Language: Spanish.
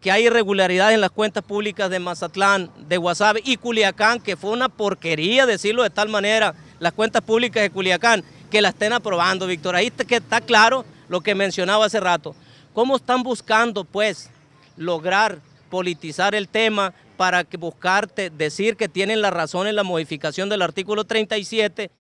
que hay irregularidades en las cuentas públicas de Mazatlán, de Guasave y Culiacán, que fue una porquería decirlo de tal manera, las cuentas públicas de Culiacán, que la estén aprobando, Víctor. Ahí está, que está claro lo que mencionaba hace rato. ¿Cómo están buscando, pues, lograr politizar el tema para que buscarte decir que tienen la razón en la modificación del artículo 37?